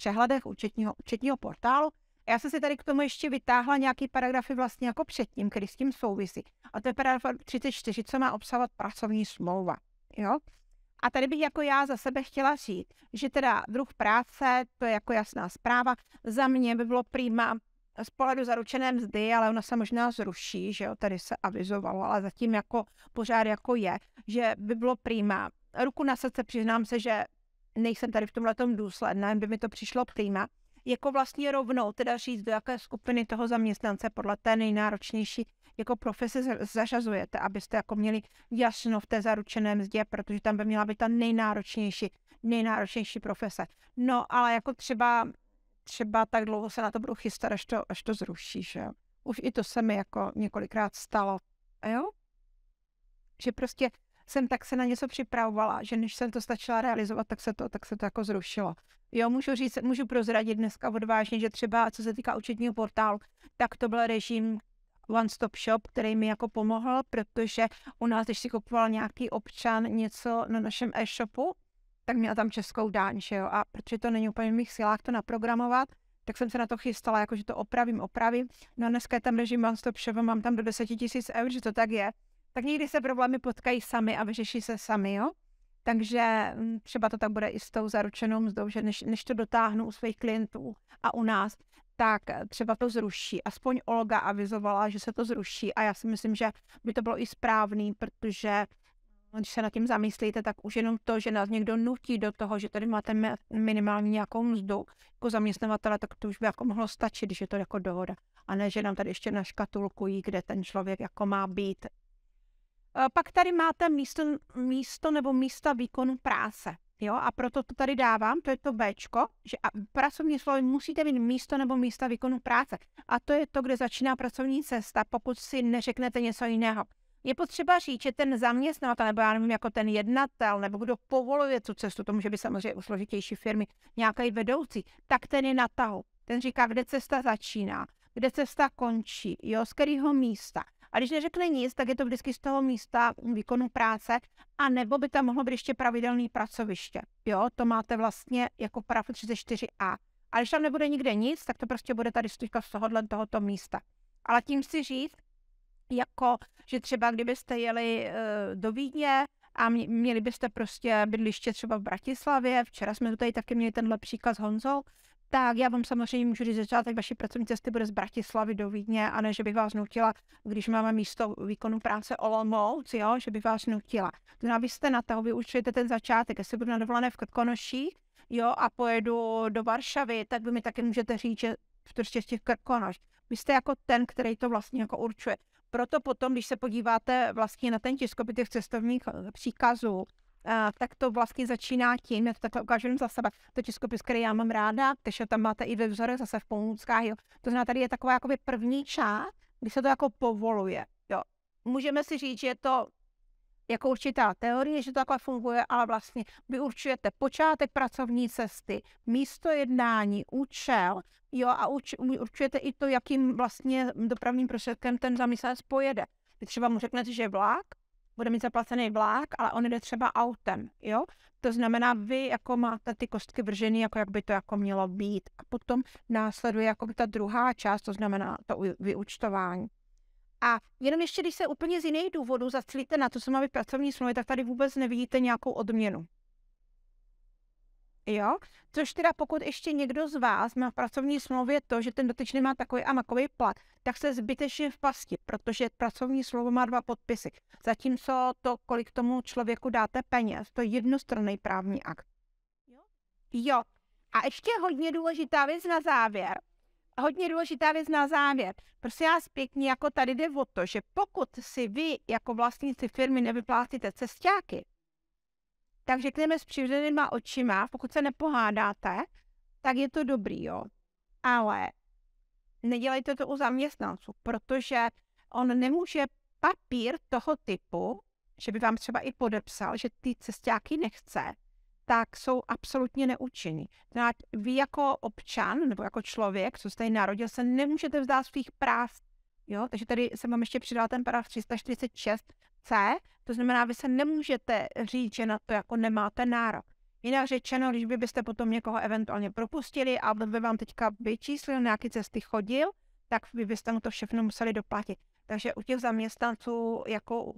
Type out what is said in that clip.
přehledech účetního, účetního portálu. Já jsem si tady k tomu ještě vytáhla nějaký paragrafy vlastně jako předtím, který s tím souvisí. A to je paragraf 34, co má obsahovat pracovní smlouva. Jo? A tady bych jako já za sebe chtěla říct, že teda druh práce, to je jako jasná zpráva, za mě by bylo prýma z pohledu zaručené mzdy, ale ona se možná zruší, že jo, tady se avizovalo, ale zatím jako pořád jako je, že by bylo prýma. Ruku na srdce přiznám se, že nejsem tady v tomhle důsledná, by mi to přišlo prýma, jako vlastně rovnou teda říct, do jaké skupiny toho zaměstnance podle té nejnáročnější jako profese zařazujete, abyste jako měli jasno v té zaručené mzdě, protože tam by měla být ta nejnáročnější, nejnáročnější profese. No, ale jako třeba, třeba tak dlouho se na to budu chystat, až to, až to že jo. Už i to se mi jako několikrát stalo, jo. Že prostě jsem tak se na něco připravovala, že než jsem to stačila realizovat, tak se to, tak se to jako zrušilo. Jo, můžu říct, můžu prozradit dneska odvážně, že třeba co se týká účetního portálu, tak to byl režim one-stop shop, který mi jako pomohl, protože u nás, když si kupoval nějaký občan něco na našem e-shopu, tak měl tam českou dáň, že jo, a protože to není úplně v mých silách to naprogramovat, tak jsem se na to chystala, jakože to opravím, opravím. No a dneska je tam režim one-stop shop, mám tam do 10 000 eur, že to tak je tak někdy se problémy potkají sami a vyřeší se sami, jo? Takže mm, třeba to tak bude i s tou zaručenou mzdou, že než, než to dotáhnu u svých klientů a u nás, tak eh, třeba to zruší. Aspoň Olga avizovala, že se to zruší a já si myslím, že by to bylo i správný, protože mm, když se nad tím zamyslíte, tak už jenom to, že nás někdo nutí do toho, že tady máte minimální nějakou mzdu jako zaměstnavatele, tak to už by jako mohlo stačit, že to jako dohoda. A ne, že nám tady ještě naškatulkují, kde ten člověk jako má být Eh, pak tady máte místo, místo nebo místa výkonu práce. Jo, a proto to tady dávám, to je to B, že pracovní slovy musíte mít místo nebo místa výkonu práce. A to je to, kde začíná pracovní cesta, pokud si neřeknete něco jiného. Je potřeba říct, že ten zaměstnavatel, nebo já nevím, jako ten jednatel, nebo kdo povoluje tu cestu, to může být samozřejmě u složitější firmy, nějaký vedoucí, tak ten je na tahu. Ten říká, kde cesta začíná, kde cesta končí, jo, z kterého místa. A když neřekne nic, tak je to vždycky z toho místa výkonu práce, a nebo by tam mohlo být ještě pravidelný pracoviště. Jo, to máte vlastně jako paraf 34a. A když tam nebude nikde nic, tak to prostě bude tady stužka z tohohle tohoto místa. Ale tím si říct, jako, že třeba kdybyste jeli uh, do Vídně, a měli byste prostě bydliště třeba v Bratislavě. Včera jsme tu tady taky měli tenhle příkaz Honzou, tak já vám samozřejmě můžu říct, že začátek vaší pracovní cesty bude z Bratislavy do Vídně, a ne, že bych vás nutila, když máme místo výkonu práce Olomouc, jo, že bych vás nutila. To znamená, vy na toho, vyučujete ten začátek, jestli budu na dovolené v Krkonoších, jo, a pojedu do Varšavy, tak vy mi taky můžete říct, že v Trštěstí prostě v Krkonoš. Vy jste jako ten, který to vlastně jako určuje. Proto potom, když se podíváte vlastně na ten tiskopit těch cestovních eh, příkazů, tak to vlastně začíná tím, já to takhle ukážu jenom za sebe, to českopis, který já mám ráda, takže tam máte i ve vzorech zase v pomůckách, jo. To znamená, tady je taková jakoby první část, kdy se to jako povoluje, jo. Můžeme si říct, že je to jako určitá teorie, že to takhle funguje, ale vlastně vy určujete počátek pracovní cesty, místo jednání, účel, jo, a uč, určujete i to, jakým vlastně dopravním prostředkem ten zaměstnanec pojede. Vy třeba mu řeknete, že vlak, bude mít zaplacený vlák, ale on jde třeba autem, jo? To znamená, vy jako máte ty kostky vržený, jako jak by to jako mělo být. A potom následuje jako by ta druhá část, to znamená to vyučtování. A jenom ještě, když se úplně z jiných důvodů zacílíte na to, co má být pracovní smlouvy, tak tady vůbec nevidíte nějakou odměnu. Jo? Což teda pokud ještě někdo z vás má v pracovní smlouvě to, že ten dotyčný má takový a makový plat, tak se zbytečně v pasti, protože pracovní slovo má dva podpisy. Zatímco to, kolik tomu člověku dáte peněz, to je jednostranný právní akt. Jo. jo. A ještě hodně důležitá věc na závěr. Hodně důležitá věc na závěr. Prosím vás pěkně, jako tady jde o to, že pokud si vy jako vlastníci firmy nevyplácíte cestáky, tak řekněme s přivřenýma očima, pokud se nepohádáte, tak je to dobrý, jo. Ale nedělejte to u zaměstnanců, protože on nemůže papír toho typu, že by vám třeba i podepsal, že ty cestáky nechce, tak jsou absolutně neúčinný. Znamená, vy jako občan nebo jako člověk, co jste narodil, se nemůžete vzdát svých práv Jo? Takže tady jsem vám ještě přidala ten paragraf 346c, to znamená, vy se nemůžete říct, že na to jako nemáte nárok. Jinak řečeno, když by byste potom někoho eventuálně propustili a by vám teďka vyčíslil nějaké cesty chodil, tak vy byste mu to všechno museli doplatit. Takže u těch zaměstnanců jako